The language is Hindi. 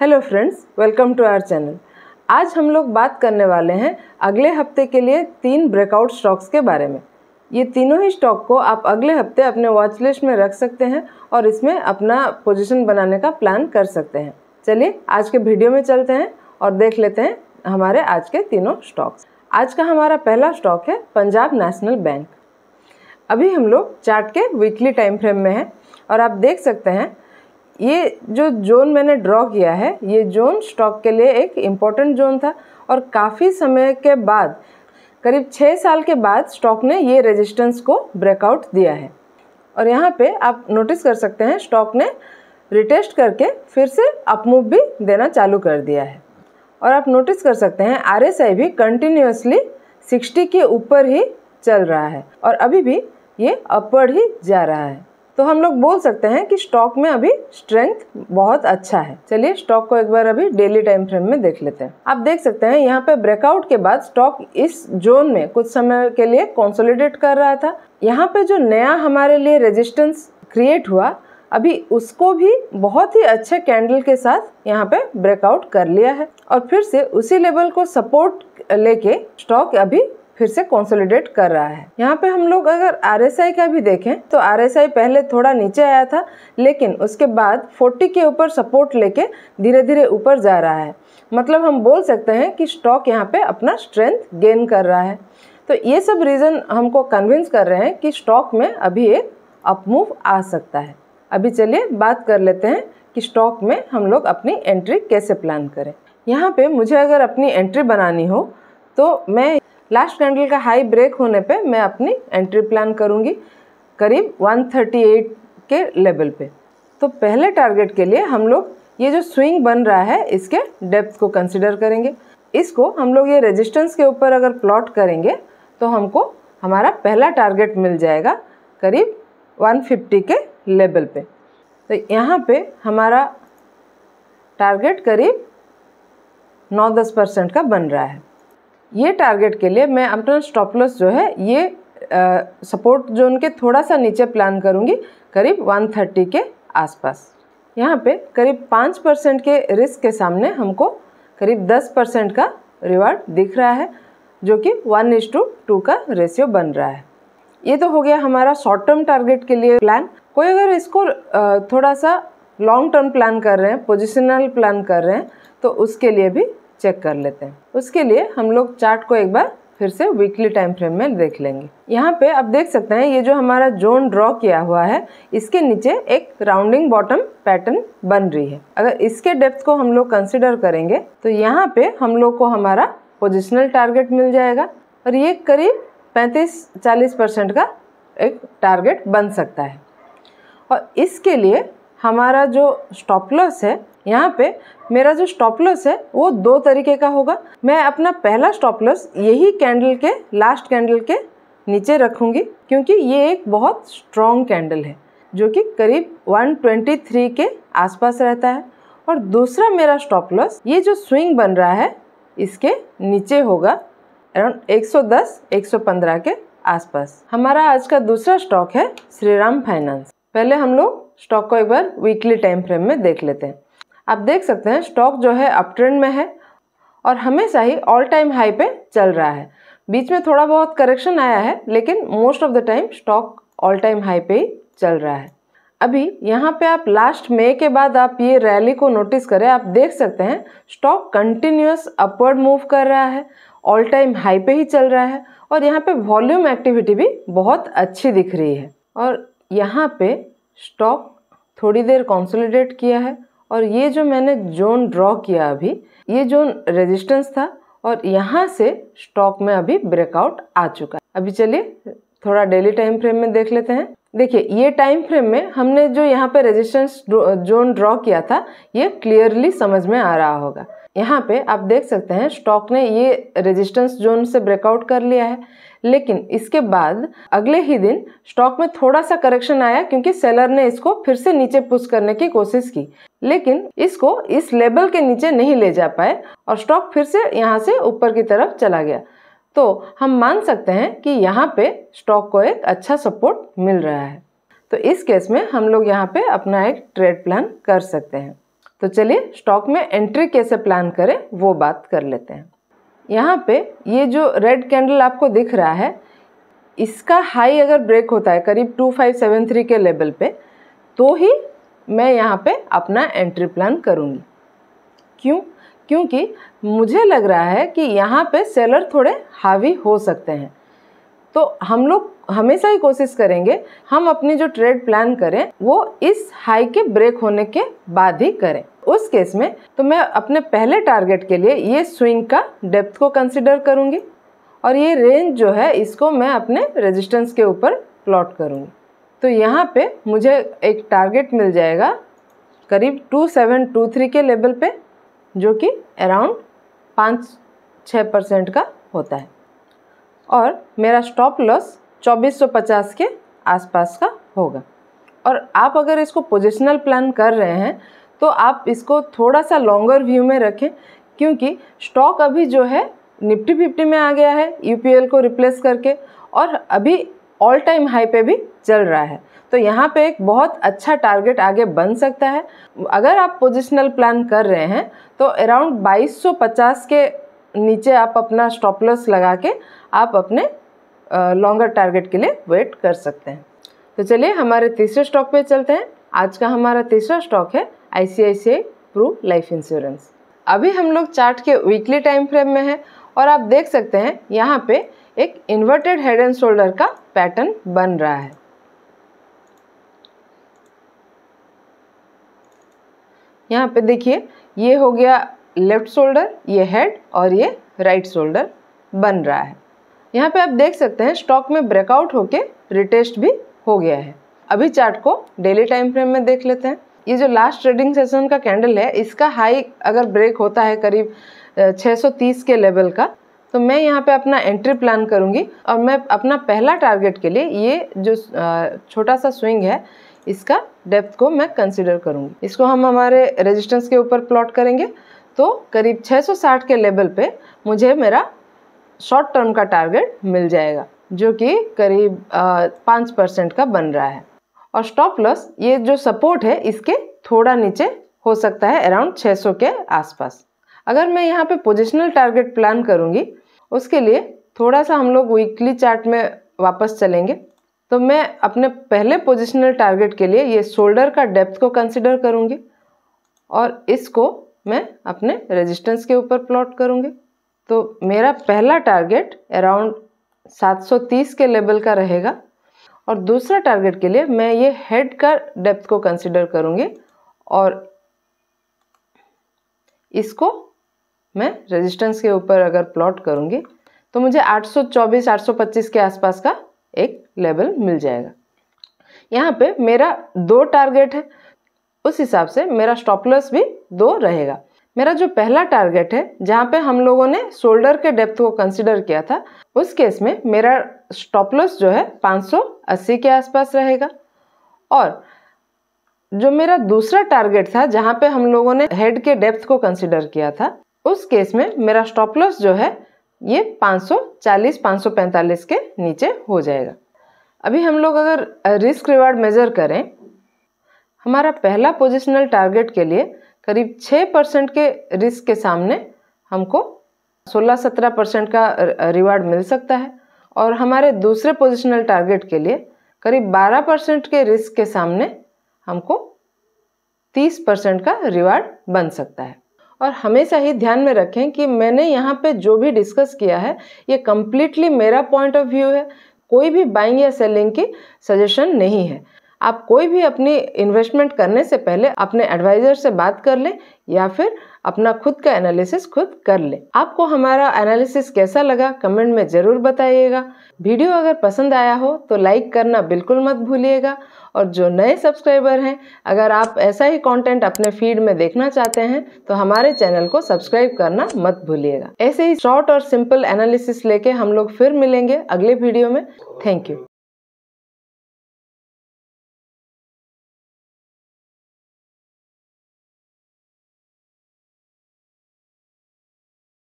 hello friends welcome to our channel आज हम लोग बात करने वाले हैं अगले हफ्ते के लिए तीन ब्रेकआउट स्टॉक्स के बारे में ये तीनों ही स्टॉक को आप अगले हफ्ते अपने वॉच लिस्ट में रख सकते हैं और इसमें अपना पोजीशन बनाने का प्लान कर सकते हैं चलिए आज के वीडियो में चलते हैं और देख लेते हैं हमारे आज के तीनों स्टॉक्स आज का हमारा पहला स्टॉक है पंजाब नेशनल बैंक अभी हम लोग चार्ट के वीकली टाइम फ्रेम में हैं और आप देख सकते हैं ये जो जोन मैंने ड्रॉ किया है ये जोन स्टॉक के लिए एक इम्पॉर्टेंट जोन था और काफ़ी समय के बाद करीब छः साल के बाद स्टॉक ने ये रेजिस्टेंस को ब्रेकआउट दिया है और यहाँ पे आप नोटिस कर सकते हैं स्टॉक ने रिटेस्ट करके फिर से अपमूव भी देना चालू कर दिया है और आप नोटिस कर सकते हैं आर भी कंटिन्यूसली सिक्सटी के ऊपर ही चल रहा है और अभी भी ये अपवर्ड ही जा रहा है तो हम लोग बोल सकते हैं कि स्टॉक में अभी स्ट्रेंथ बहुत अच्छा है चलिए स्टॉक को एक बार अभी डेली टाइम फ्रेम में देख लेते हैं आप देख सकते हैं यहाँ पे ब्रेकआउट के बाद स्टॉक इस जोन में कुछ समय के लिए कॉन्सोलिडेट कर रहा था यहाँ पे जो नया हमारे लिए रेजिस्टेंस क्रिएट हुआ अभी उसको भी बहुत ही अच्छे कैंडल के साथ यहाँ पे ब्रेकआउट कर लिया है और फिर से उसी लेवल को सपोर्ट लेके स्टॉक अभी फिर से कॉन्सोलिडेट कर रहा है यहाँ पे हम लोग अगर आर का भी देखें तो आर पहले थोड़ा नीचे आया था लेकिन उसके बाद 40 के ऊपर सपोर्ट लेके धीरे धीरे ऊपर जा रहा है मतलब हम बोल सकते हैं कि स्टॉक यहाँ पे अपना स्ट्रेंथ गेन कर रहा है तो ये सब रीज़न हमको कन्विंस कर रहे हैं कि स्टॉक में अभी एक अपमूव आ सकता है अभी चलिए बात कर लेते हैं कि स्टॉक में हम लोग अपनी एंट्री कैसे प्लान करें यहाँ पे मुझे अगर अपनी एंट्री बनानी हो तो मैं लास्ट कैंडल का हाई ब्रेक होने पे मैं अपनी एंट्री प्लान करूँगी करीब 138 के लेवल पे तो पहले टारगेट के लिए हम लोग ये जो स्विंग बन रहा है इसके डेप्थ को कंसिडर करेंगे इसको हम लोग ये रेजिस्टेंस के ऊपर अगर प्लॉट करेंगे तो हमको हमारा पहला टारगेट मिल जाएगा करीब 150 के लेवल पे तो यहाँ पे हमारा टारगेट करीब 9-10 परसेंट का बन रहा है ये टारगेट के लिए मैं अपना स्टॉप लॉस जो है ये सपोर्ट जोन के थोड़ा सा नीचे प्लान करूँगी करीब 130 के आसपास यहाँ पे करीब पाँच परसेंट के रिस्क के सामने हमको करीब दस परसेंट का रिवार्ड दिख रहा है जो कि वन इज टू टू का रेशियो बन रहा है ये तो हो गया हमारा शॉर्ट टर्म टारगेट के लिए प्लान कोई अगर इसको थोड़ा सा लॉन्ग टर्म प्लान कर रहे हैं पोजिशनल प्लान कर रहे हैं तो उसके लिए भी चेक कर लेते हैं उसके लिए हम लोग चार्ट को एक बार फिर से वीकली टाइम फ्रेम में देख लेंगे यहाँ पे आप देख सकते हैं ये जो हमारा जोन ड्रॉ किया हुआ है इसके नीचे एक राउंडिंग बॉटम पैटर्न बन रही है अगर इसके डेप्थ को हम लोग कंसिडर करेंगे तो यहाँ पे हम लोग को हमारा पोजिशनल टारगेट मिल जाएगा और ये करीब 35-40 परसेंट का एक टारगेट बन सकता है और इसके लिए हमारा जो स्टॉपलॉस है यहाँ पे मेरा जो स्टॉप लॉस है वो दो तरीके का होगा मैं अपना पहला स्टॉप लॉस यही कैंडल के लास्ट कैंडल के नीचे रखूँगी क्योंकि ये एक बहुत स्ट्रॉन्ग कैंडल है जो कि करीब 123 के आसपास रहता है और दूसरा मेरा स्टॉप लॉस ये जो स्विंग बन रहा है इसके नीचे होगा अराउंड 110 115 के आसपास हमारा आज का दूसरा स्टॉक है श्रीराम फाइनेंस पहले हम लोग स्टॉक को एक बार वीकली टाइम फ्रेम में देख लेते हैं आप देख सकते हैं स्टॉक जो है अप ट्रेंड में है और हमेशा ही ऑल टाइम हाई पे चल रहा है बीच में थोड़ा बहुत करेक्शन आया है लेकिन most of the time stock all time high पे ही चल रहा है अभी यहाँ पे आप लास्ट मई के बाद आप ये रैली को नोटिस करें आप देख सकते हैं स्टॉक कंटिन्यूस अपवर्ड मूव कर रहा है ऑल टाइम हाई पे ही चल रहा है और यहाँ पे वॉल्यूम एक्टिविटी भी बहुत अच्छी दिख रही है और यहाँ पे स्टॉक थोड़ी देर कॉन्सोलिडेट किया है और ये जो मैंने जोन ड्रॉ किया अभी ये जोन रेजिस्टेंस था और यहाँ से स्टॉक में अभी ब्रेकआउट आ चुका है अभी चलिए थोड़ा डेली टाइम फ्रेम में देख लेते हैं देखिए ये टाइम फ्रेम में हमने जो यहाँ पे रेजिस्टेंस जोन ड्रॉ किया था ये क्लियरली समझ में आ रहा होगा यहाँ पे आप देख सकते हैं स्टॉक ने ये रेजिस्टेंस जोन से ब्रेकआउट कर लिया है लेकिन इसके बाद अगले ही दिन स्टॉक में थोड़ा सा करेक्शन आया क्योंकि सेलर ने इसको फिर से नीचे पुश करने की कोशिश की लेकिन इसको इस लेवल के नीचे नहीं ले जा पाए और स्टॉक फिर से यहाँ से ऊपर की तरफ चला गया तो हम मान सकते हैं कि यहाँ पे स्टॉक को एक अच्छा सपोर्ट मिल रहा है तो इस केस में हम लोग यहाँ पे अपना एक ट्रेड प्लान कर सकते हैं तो चलिए स्टॉक में एंट्री कैसे प्लान करें वो बात कर लेते हैं यहाँ पे ये जो रेड कैंडल आपको दिख रहा है इसका हाई अगर ब्रेक होता है करीब 2573 के लेवल पे तो ही मैं यहाँ पे अपना एंट्री प्लान करूँगी क्यों क्योंकि मुझे लग रहा है कि यहाँ पे सेलर थोड़े हावी हो सकते हैं तो हम लोग हमेशा ही कोशिश करेंगे हम अपनी जो ट्रेड प्लान करें वो इस हाई के ब्रेक होने के बाद ही करें उस केस में तो मैं अपने पहले टारगेट के लिए ये स्विंग का डेप्थ को कंसिडर करूँगी और ये रेंज जो है इसको मैं अपने रेजिस्टेंस के ऊपर प्लॉट करूँगी तो यहाँ पे मुझे एक टारगेट मिल जाएगा करीब 2723 के लेवल पे जो कि अराउंड पाँच छः परसेंट का होता है और मेरा स्टॉप लॉस 2450 के आसपास का होगा और आप अगर इसको पोजिशनल प्लान कर रहे हैं तो आप इसको थोड़ा सा लॉन्गर व्यू में रखें क्योंकि स्टॉक अभी जो है निफ्टी फिफ्टी में आ गया है यूपीएल e को रिप्लेस करके और अभी ऑल टाइम हाई पे भी चल रहा है तो यहाँ पे एक बहुत अच्छा टारगेट आगे बन सकता है अगर आप पोजिशनल प्लान कर रहे हैं तो अराउंड 2250 के नीचे आप अपना स्टॉप लॉस लगा के आप अपने लॉन्गर टारगेट के लिए वेट कर सकते हैं तो चलिए हमारे तीसरे स्टॉक पे चलते हैं आज का हमारा तीसरा स्टॉक है I C Pru life insurance अभी हम लोग चार्ट के वीकली टाइम फ्रेम में हैं और आप देख सकते हैं यहाँ पे एक इन्वर्टेड हेड एंड शोल्डर का पैटर्न बन रहा है यहाँ पे देखिए ये हो गया लेफ्ट शोल्डर ये हेड और ये राइट शोल्डर बन रहा है यहाँ पे आप देख सकते हैं स्टॉक में ब्रेकआउट होके रिटेस्ट भी हो गया है अभी चार्ट को डेली टाइम फ्रेम में देख लेते हैं ये जो लास्ट ट्रेडिंग सेशन का कैंडल है इसका हाई अगर ब्रेक होता है करीब 630 के लेवल का तो मैं यहाँ पे अपना एंट्री प्लान करूँगी और मैं अपना पहला टारगेट के लिए ये जो छोटा सा स्विंग है इसका डेप्थ को मैं कंसिडर करूँगी इसको हम हमारे रजिस्टेंस के ऊपर प्लॉट करेंगे तो करीब 660 के लेवल पे मुझे मेरा शॉर्ट टर्म का टारगेट मिल जाएगा जो कि करीब पाँच परसेंट का बन रहा है और स्टॉप लॉस ये जो सपोर्ट है इसके थोड़ा नीचे हो सकता है अराउंड 600 के आसपास अगर मैं यहाँ पे पोजिशनल टारगेट प्लान करूँगी उसके लिए थोड़ा सा हम लोग वीकली चार्ट में वापस चलेंगे तो मैं अपने पहले पोजिशनल टारगेट के लिए ये शोल्डर का डेप्थ को कंसिडर करूँगी और इसको मैं अपने रेजिस्टेंस के ऊपर प्लॉट करूँगी तो मेरा पहला टारगेट अराउंड 730 के लेवल का रहेगा और दूसरा टारगेट के लिए मैं ये हेड का डेप्थ को कंसिडर करूँगी और इसको मैं रेजिस्टेंस के ऊपर अगर प्लॉट करूँगी तो मुझे 824 825 के आसपास का एक लेवल मिल जाएगा यहाँ पे मेरा दो टारगेट है उस हिसाब से मेरा स्टॉपलस भी दो रहेगा मेरा जो पहला टारगेट है जहाँ पे हम लोगों ने शोल्डर के डेप्थ को कंसिडर किया था उस केस में मेरा स्टॉपलस जो है 580 के आसपास रहेगा और जो मेरा दूसरा टारगेट था जहाँ पे हम लोगों ने हेड के डेप्थ को कंसिडर किया था उस केस में मेरा स्टॉप लॉस जो है ये 540 545 के नीचे हो जाएगा अभी हम लोग अगर रिस्क रिवार्ड मेज़र करें हमारा पहला पोजिशनल टारगेट के लिए करीब 6 परसेंट के रिस्क के सामने हमको 16-17 परसेंट का रिवार्ड मिल सकता है और हमारे दूसरे पोजिशनल टारगेट के लिए करीब 12 परसेंट के रिस्क के सामने हमको 30 परसेंट का रिवार्ड बन सकता है और हमेशा ही ध्यान में रखें कि मैंने यहाँ पे जो भी डिस्कस किया है ये कम्प्लीटली मेरा पॉइंट ऑफ व्यू है कोई भी बाइंग या सेलिंग की सजेशन नहीं है आप कोई भी अपनी इन्वेस्टमेंट करने से पहले अपने एडवाइज़र से बात कर लें या फिर अपना खुद का एनालिसिस खुद कर लें आपको हमारा एनालिसिस कैसा लगा कमेंट में ज़रूर बताइएगा वीडियो अगर पसंद आया हो तो लाइक करना बिल्कुल मत भूलिएगा और जो नए सब्सक्राइबर हैं अगर आप ऐसा ही कंटेंट अपने फीड में देखना चाहते हैं तो हमारे चैनल को सब्सक्राइब करना मत भूलिएगा ऐसे ही शॉर्ट और सिंपल एनालिसिस लेके हम लोग फिर मिलेंगे अगले वीडियो में थैंक यू